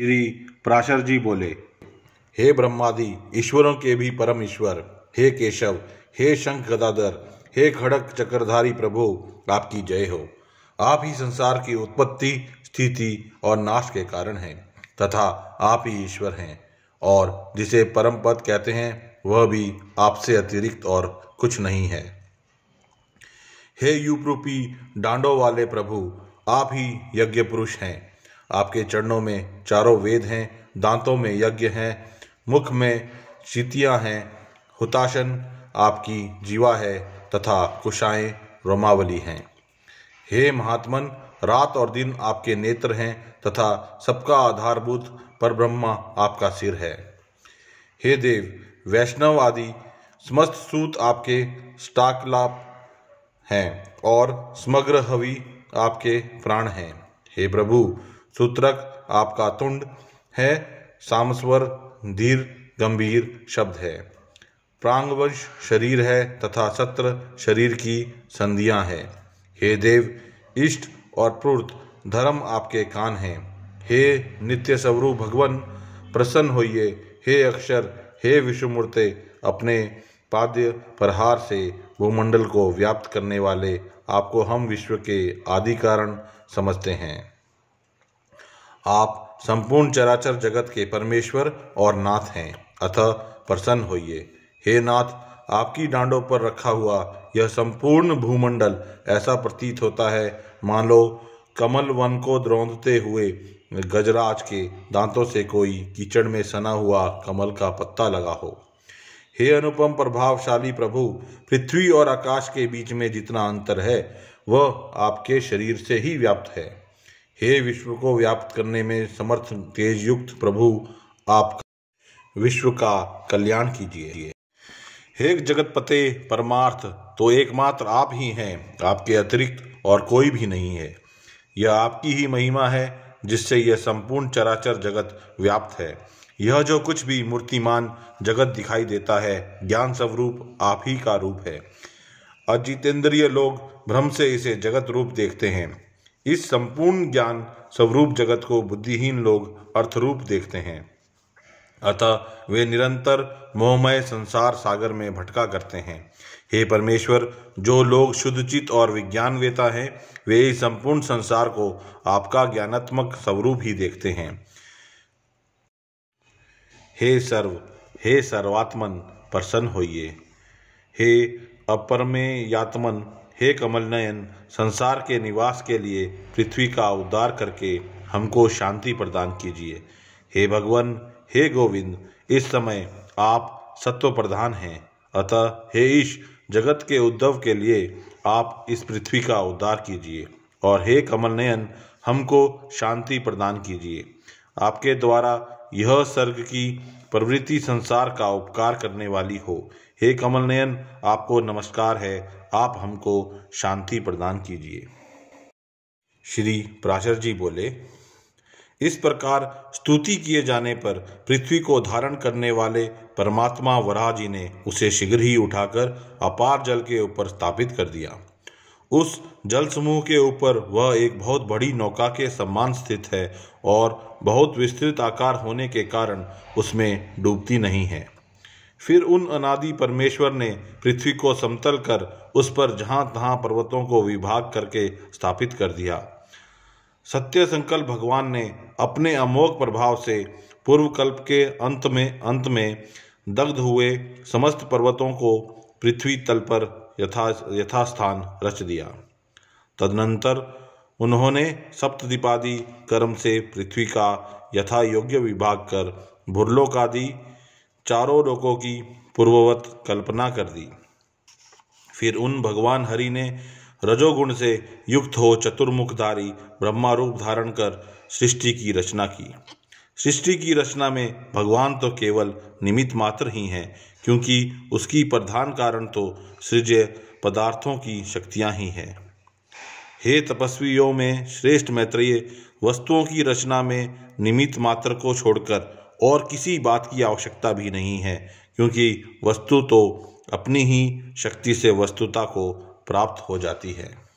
श्री पराशर जी बोले हे ब्रह्मादि ईश्वरों के भी परम ईश्वर हे केशव हे शंख गदाधर हे खड़क चक्रधारी प्रभु आपकी जय हो आप ही संसार की उत्पत्ति स्थिति और नाश के कारण हैं तथा आप ही ईश्वर हैं और जिसे परम पद कहते हैं वह भी आपसे अतिरिक्त और कुछ नहीं है हे यूप्रूपी डांडो वाले प्रभु आप ही यज्ञ पुरुष हैं आपके चरणों में चारों वेद हैं दांतों में यज्ञ हैं मुख में चीतियाँ हैं हुताशन आपकी जीवा है तथा कुशाएं रोमावली हैं हे महात्मन रात और दिन आपके नेत्र हैं तथा सबका आधारभूत पर ब्रह्मा आपका सिर है हे देव वैष्णव आदि समस्त सूत आपके स्टाकलाप हैं और समग्र हवि आपके प्राण हैं हे प्रभु सूत्रक आपका तुंड है सामस्वर धीर गंभीर शब्द है प्रांगवश शरीर है तथा सत्र शरीर की संधियां हैं हे देव इष्ट और प्रवृत्त धर्म आपके कान हैं हे नित्य स्वरूप भगवान प्रसन्न होइए हे अक्षर हे विश्वमूर्ते अपने पाद्य प्रहार से भूमंडल को व्याप्त करने वाले आपको हम विश्व के आदि कारण समझते हैं आप संपूर्ण चराचर जगत के परमेश्वर और नाथ हैं अतः प्रसन्न होइए हे नाथ आपकी डांडों पर रखा हुआ यह संपूर्ण भूमंडल ऐसा प्रतीत होता है मान लो कमल वन को द्रौंधते हुए गजराज के दांतों से कोई कीचड़ में सना हुआ कमल का पत्ता लगा हो हे अनुपम प्रभावशाली प्रभु पृथ्वी और आकाश के बीच में जितना अंतर है वह आपके शरीर से ही व्याप्त है हे विश्व को व्याप्त करने में समर्थ तेज युक्त प्रभु आप विश्व का कल्याण कीजिए हे जगत पते परमार्थ तो एकमात्र आप ही हैं आपके अतिरिक्त और कोई भी नहीं है यह आपकी ही महिमा है जिससे यह संपूर्ण चराचर जगत व्याप्त है यह जो कुछ भी मूर्तिमान जगत दिखाई देता है ज्ञान स्वरूप आप ही का रूप है अजितेंद्रिय लोग भ्रम से इसे जगत रूप देखते हैं इस संपूर्ण ज्ञान स्वरूप जगत को बुद्धिहीन लोग अर्थरूप देखते हैं अतः वे निरंतर मोहमय संसार सागर में भटका करते हैं हे परमेश्वर जो लोग शुद्धचित और विज्ञानवेता हैं वे इस संपूर्ण संसार को आपका ज्ञानात्मक स्वरूप ही देखते हैं हे सर्व हे सर्वात्मन प्रसन्न होइए हे अपरमेयात्मन यात्मन हे कमल नयन संसार के निवास के लिए पृथ्वी का उद्धार करके हमको शांति प्रदान कीजिए हे भगवान हे गोविंद इस समय आप सत्व प्रधान हैं अतः हे ईश जगत के उद्धव के लिए आप इस पृथ्वी का उद्धार कीजिए और हे कमल नयन हमको शांति प्रदान कीजिए आपके द्वारा यह स्वर्ग की प्रवृत्ति संसार का उपकार करने वाली हो हे कमल नयन आपको नमस्कार है आप हमको शांति प्रदान कीजिए श्री प्राचर जी बोले इस प्रकार स्तुति किए जाने पर पृथ्वी को धारण करने वाले परमात्मा वराह जी ने उसे शीघ्र ही उठाकर अपार जल के ऊपर स्थापित कर दिया उस जल समूह के ऊपर वह एक बहुत बड़ी नौका के सम्मान स्थित है और बहुत विस्तृत आकार होने के कारण उसमें डूबती नहीं है फिर उन अनादि परमेश्वर ने पृथ्वी को समतल कर उस पर जहाँ तहाँ पर्वतों को विभाग करके स्थापित कर दिया सत्य संकल्प भगवान ने अपने अमोघ प्रभाव से पूर्व कल्प के अंत में अंत में दग्ध हुए समस्त पर्वतों को पृथ्वी तल पर यथा यथास्थान रच दिया तदनंतर उन्होंने सप्तदीपादि कर्म से पृथ्वी का यथा योग्य विभाग कर आदि चारों लोगों की पूर्ववत कल्पना कर दी फिर उन भगवान हरि ने रजोगुण से युक्त हो चतुर्मुखधारी ब्रह्मा रूप धारण कर सृष्टि की रचना की सृष्टि की रचना में भगवान तो केवल निमित्त मात्र ही हैं क्योंकि उसकी प्रधान कारण तो सृज पदार्थों की शक्तियां ही हैं हे तपस्वियों में श्रेष्ठ मैत्रेय वस्तुओं की रचना में निमित्त मात्र को छोड़कर और किसी बात की आवश्यकता भी नहीं है क्योंकि वस्तु तो अपनी ही शक्ति से वस्तुता को प्राप्त हो जाती है